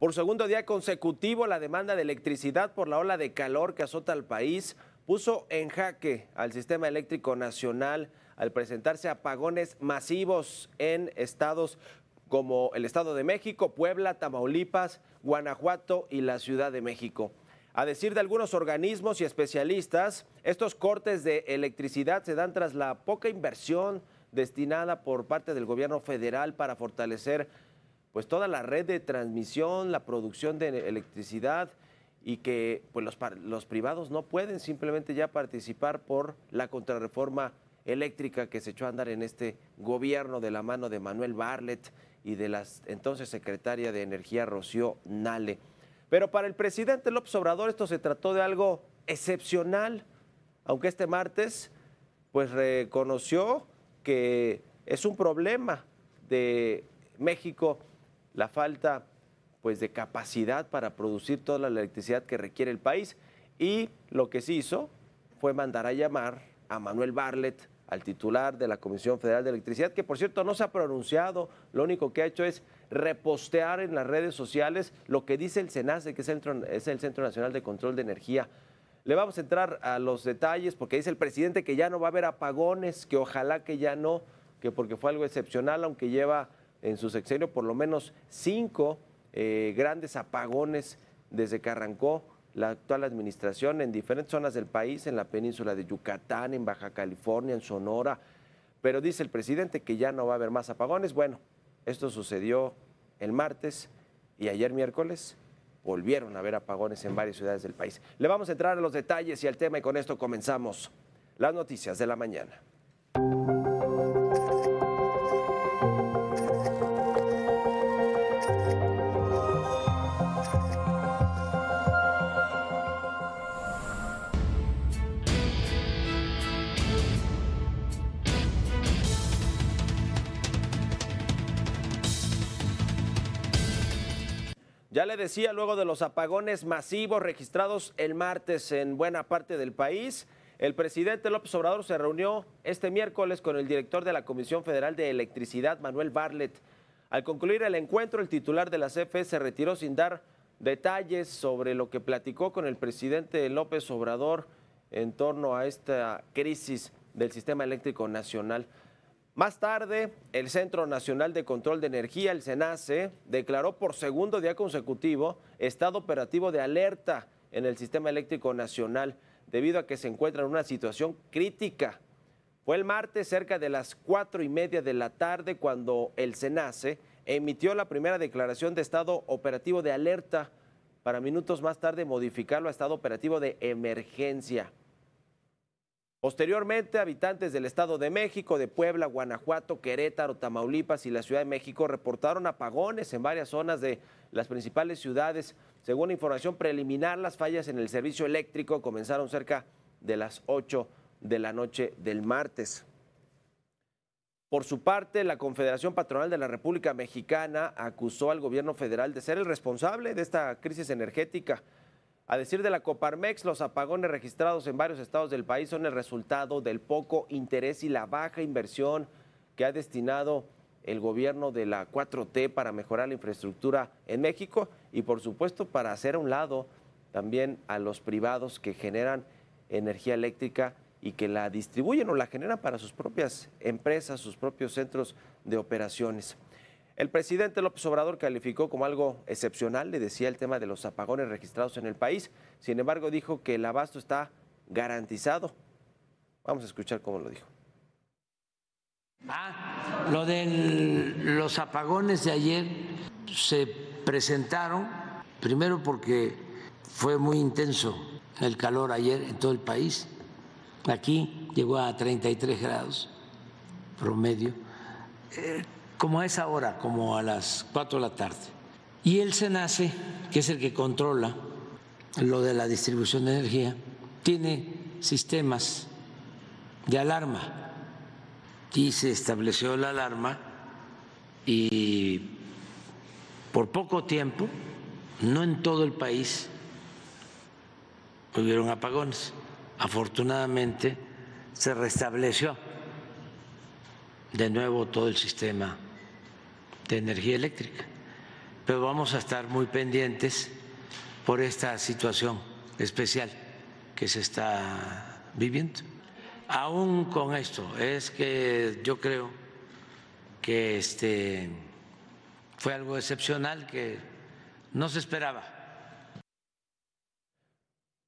Por segundo día consecutivo, la demanda de electricidad por la ola de calor que azota al país puso en jaque al sistema eléctrico nacional al presentarse apagones masivos en estados como el Estado de México, Puebla, Tamaulipas, Guanajuato y la Ciudad de México. A decir de algunos organismos y especialistas, estos cortes de electricidad se dan tras la poca inversión destinada por parte del gobierno federal para fortalecer pues toda la red de transmisión, la producción de electricidad y que pues los, los privados no pueden simplemente ya participar por la contrarreforma eléctrica que se echó a andar en este gobierno de la mano de Manuel Barlet y de la entonces secretaria de Energía Rocío Nale. Pero para el presidente López Obrador esto se trató de algo excepcional, aunque este martes pues reconoció que es un problema de México la falta pues, de capacidad para producir toda la electricidad que requiere el país. Y lo que se hizo fue mandar a llamar a Manuel Barlet, al titular de la Comisión Federal de Electricidad, que por cierto no se ha pronunciado, lo único que ha hecho es repostear en las redes sociales lo que dice el Senase, que es el, es el Centro Nacional de Control de Energía. Le vamos a entrar a los detalles porque dice el presidente que ya no va a haber apagones, que ojalá que ya no, que porque fue algo excepcional, aunque lleva en su sexenio por lo menos cinco eh, grandes apagones desde que arrancó la actual administración en diferentes zonas del país, en la península de Yucatán, en Baja California, en Sonora. Pero dice el presidente que ya no va a haber más apagones. Bueno, esto sucedió el martes y ayer miércoles volvieron a haber apagones en varias ciudades del país. Le vamos a entrar a los detalles y al tema y con esto comenzamos las noticias de la mañana. Ya le decía, luego de los apagones masivos registrados el martes en buena parte del país, el presidente López Obrador se reunió este miércoles con el director de la Comisión Federal de Electricidad, Manuel Barlet. Al concluir el encuentro, el titular de la CFE se retiró sin dar detalles sobre lo que platicó con el presidente López Obrador en torno a esta crisis del sistema eléctrico nacional. Más tarde, el Centro Nacional de Control de Energía, el SENACE, declaró por segundo día consecutivo estado operativo de alerta en el sistema eléctrico nacional debido a que se encuentra en una situación crítica. Fue el martes cerca de las cuatro y media de la tarde cuando el SENACE emitió la primera declaración de estado operativo de alerta para minutos más tarde modificarlo a estado operativo de emergencia. Posteriormente, habitantes del Estado de México, de Puebla, Guanajuato, Querétaro, Tamaulipas y la Ciudad de México reportaron apagones en varias zonas de las principales ciudades. Según información preliminar, las fallas en el servicio eléctrico comenzaron cerca de las 8 de la noche del martes. Por su parte, la Confederación Patronal de la República Mexicana acusó al gobierno federal de ser el responsable de esta crisis energética. A decir de la Coparmex, los apagones registrados en varios estados del país son el resultado del poco interés y la baja inversión que ha destinado el gobierno de la 4T para mejorar la infraestructura en México y por supuesto para hacer a un lado también a los privados que generan energía eléctrica y que la distribuyen o la generan para sus propias empresas, sus propios centros de operaciones. El presidente López Obrador calificó como algo excepcional, le decía el tema de los apagones registrados en el país, sin embargo dijo que el abasto está garantizado. Vamos a escuchar cómo lo dijo. Ah, lo de los apagones de ayer se presentaron, primero porque fue muy intenso el calor ayer en todo el país, aquí llegó a 33 grados promedio. Eh, como a esa hora, como a las 4 de la tarde. Y el SENACE, que es el que controla lo de la distribución de energía, tiene sistemas de alarma. Y se estableció la alarma y por poco tiempo, no en todo el país, hubieron apagones. Afortunadamente se restableció de nuevo todo el sistema de energía eléctrica. Pero vamos a estar muy pendientes por esta situación especial que se está viviendo. Aún con esto, es que yo creo que este fue algo excepcional que no se esperaba.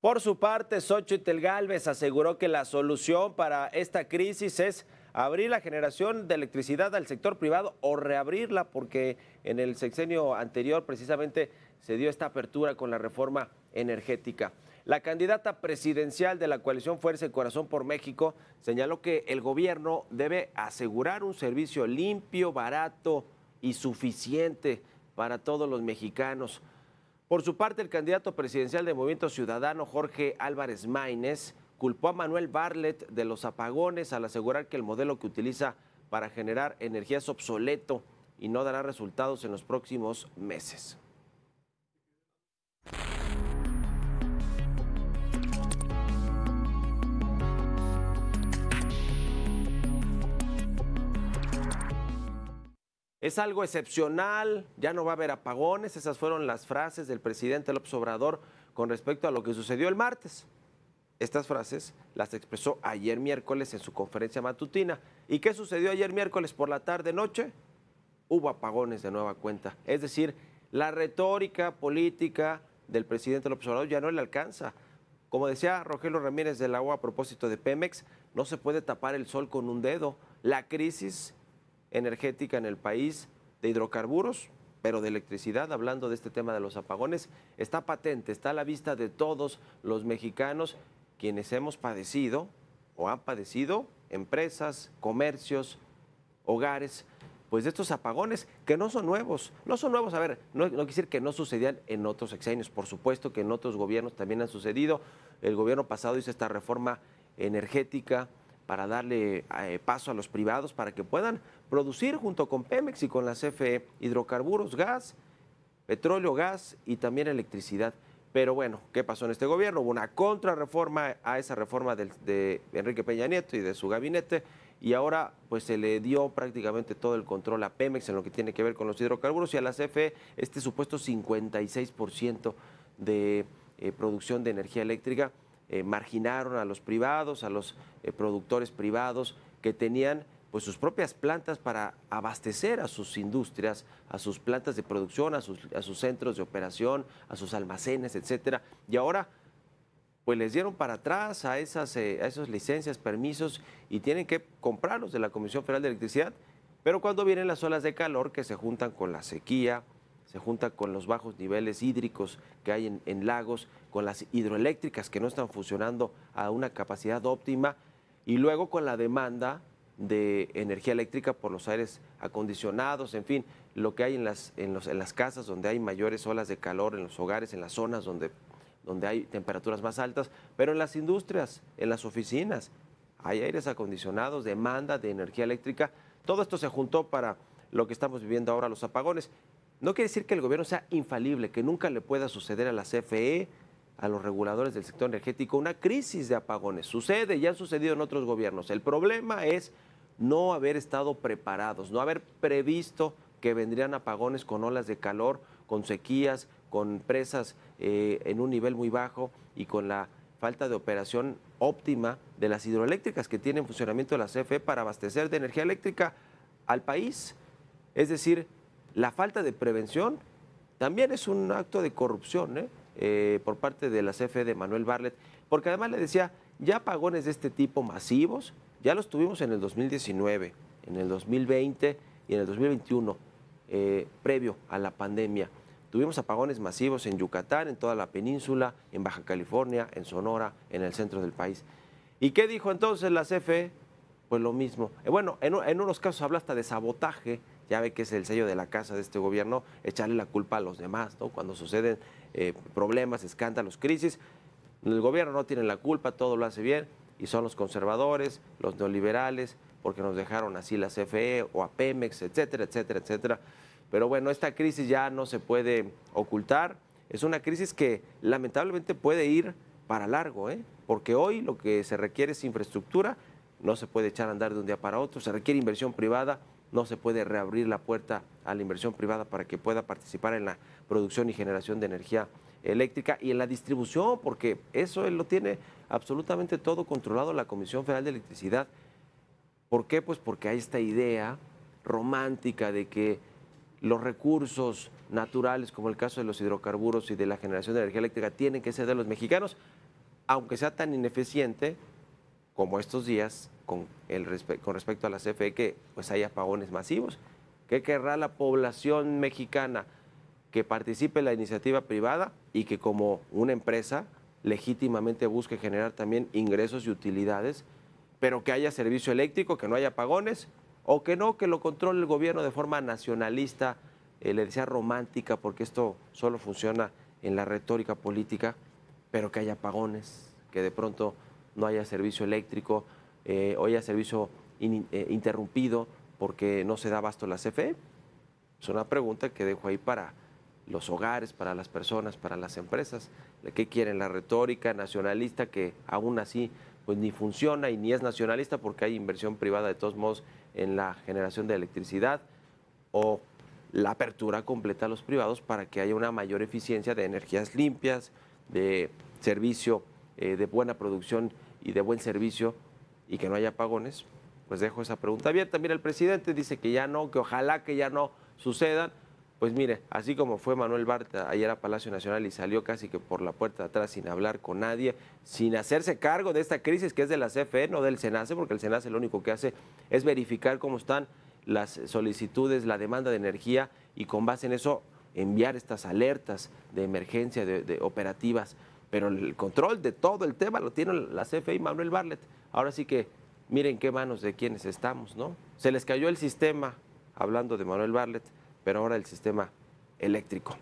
Por su parte, Xochitl Galvez aseguró que la solución para esta crisis es abrir la generación de electricidad al sector privado o reabrirla, porque en el sexenio anterior precisamente se dio esta apertura con la reforma energética. La candidata presidencial de la coalición Fuerza y Corazón por México señaló que el gobierno debe asegurar un servicio limpio, barato y suficiente para todos los mexicanos. Por su parte, el candidato presidencial de Movimiento Ciudadano, Jorge Álvarez Maínez, culpó a Manuel Barlett de los apagones al asegurar que el modelo que utiliza para generar energía es obsoleto y no dará resultados en los próximos meses. Es algo excepcional, ya no va a haber apagones, esas fueron las frases del presidente López Obrador con respecto a lo que sucedió el martes. Estas frases las expresó ayer miércoles en su conferencia matutina. ¿Y qué sucedió ayer miércoles por la tarde noche? Hubo apagones de nueva cuenta. Es decir, la retórica política del presidente López Obrador ya no le alcanza. Como decía Rogelio Ramírez del Agua a propósito de Pemex, no se puede tapar el sol con un dedo. La crisis energética en el país de hidrocarburos, pero de electricidad, hablando de este tema de los apagones, está patente, está a la vista de todos los mexicanos quienes hemos padecido o han padecido empresas, comercios, hogares, pues de estos apagones que no son nuevos, no son nuevos, a ver, no, quiere decir que no sucedían en otros sexenios, por supuesto que en otros gobiernos también han sucedido, el gobierno pasado hizo esta reforma energética para darle eh, paso a los privados para que puedan producir junto con Pemex y con la CFE hidrocarburos, gas, petróleo, gas y también electricidad. Pero bueno, ¿qué pasó en este gobierno? Hubo una contrarreforma a esa reforma de, Enrique Peña Nieto y de su gabinete y ahora pues se le dio prácticamente todo el control a Pemex en lo que tiene que ver con los hidrocarburos y a la CFE este supuesto 56% de eh, producción de energía eléctrica. Eh, marginaron a los privados, a los eh, productores privados que tenían pues sus propias plantas para abastecer a sus industrias, a sus plantas de producción, a sus, centros de operación, a sus almacenes, etcétera. Y ahora pues les dieron para atrás a esas, eh, a licencias, permisos y tienen que comprarlos de la Comisión Federal de Electricidad. Pero cuando vienen las olas de calor que se juntan con la sequía, se juntan con los bajos niveles hídricos que hay en lagos, con las hidroeléctricas que no están funcionando a una capacidad óptima y luego con la demanda de energía eléctrica por los aires acondicionados, en fin, lo que hay en las, en, los, en las casas donde hay mayores olas de calor, en los hogares, en las zonas donde, donde hay temperaturas más altas, pero en las industrias, en las oficinas, hay aires acondicionados, demanda de energía eléctrica. Todo esto se juntó para lo que estamos viviendo ahora, los apagones. No quiere decir que el gobierno sea infalible, que nunca le pueda suceder a la CFE, a los reguladores del sector energético, una crisis de apagones. Sucede, ya ha sucedido en otros gobiernos. El problema es no haber estado preparados, no haber previsto que vendrían apagones con olas de calor, con sequías, con presas eh, en un nivel muy bajo y con la falta de operación óptima de las hidroeléctricas que tienen funcionamiento la CFE para abastecer de energía eléctrica al país. Es decir, la falta de prevención también es un acto de corrupción ¿eh? Eh, por parte de la CFE de Manuel Barlet, porque además le decía, ya apagones de este tipo masivos ya los tuvimos en el 2019, en el 2020 y en el 2021, eh, previo a la pandemia. Tuvimos apagones masivos en Yucatán, en toda la península, en Baja California, en Sonora, en el centro del país. ¿Y qué dijo entonces la CFE? Pues lo mismo. Eh, bueno, en, unos casos habla hasta de sabotaje, ya ve que es el sello de la casa de este gobierno, echarle la culpa a los demás, ¿no? Cuando suceden eh, problemas, escándalos, crisis, el gobierno no tiene la culpa, todo lo hace bien, y son los conservadores, los neoliberales, porque nos dejaron así la CFE o a Pemex, etcétera, etcétera, etcétera. Pero bueno, esta crisis ya no se puede ocultar. Es una crisis que lamentablemente puede ir para largo, ¿eh? porque hoy lo que se requiere es infraestructura, no se puede echar a andar de un día para otro, se requiere inversión privada, no se puede reabrir la puerta a la inversión privada para que pueda participar en la producción y generación de energía eléctrica y en la distribución, porque eso lo tiene absolutamente todo controlado la Comisión Federal de Electricidad. ¿Por qué? Pues porque hay esta idea romántica de que los recursos naturales, como el caso de los hidrocarburos y de la generación de energía eléctrica, tienen que ser de los mexicanos, aunque sea tan ineficiente como estos días con, con respecto a la CFE, que pues hay apagones masivos. ¿Qué querrá la población mexicana? que participe la iniciativa privada y que como una empresa legítimamente busque generar también ingresos y utilidades, pero que haya servicio eléctrico, que no haya apagones o que no, que lo controle el gobierno de forma nacionalista, eh, le decía romántica, porque esto solo funciona en la retórica política, pero que haya apagones, que de pronto no haya servicio eléctrico eh, o haya servicio eh, interrumpido porque no se da abasto la CFE. Es una pregunta que dejo ahí para los hogares, para las personas, para las empresas. ¿Qué quieren? La retórica nacionalista que aún así pues ni funciona y ni es nacionalista porque hay inversión privada de todos modos en la generación de electricidad o la apertura completa a los privados para que haya una mayor eficiencia de energías limpias, de servicio, eh, de buena producción y de buen servicio y que no haya apagones? Pues dejo esa pregunta abierta. Mira, el presidente dice que ya no, que ojalá que ya no sucedan pues mire, así como fue Manuel Barta ayer a Palacio Nacional y salió casi que por la puerta de atrás sin hablar con nadie, sin hacerse cargo de esta crisis que es de la CFE, no del SENACE, porque el SENACE lo único que hace es verificar cómo están las solicitudes, la demanda de energía y con base en eso enviar estas alertas de emergencia, de, operativas. Pero el control de todo el tema lo tiene la CFE y Manuel Barlet. Ahora sí que miren qué manos de quienes estamos, ¿no? Se les cayó el sistema, hablando de Manuel Barlet pero ahora el sistema eléctrico.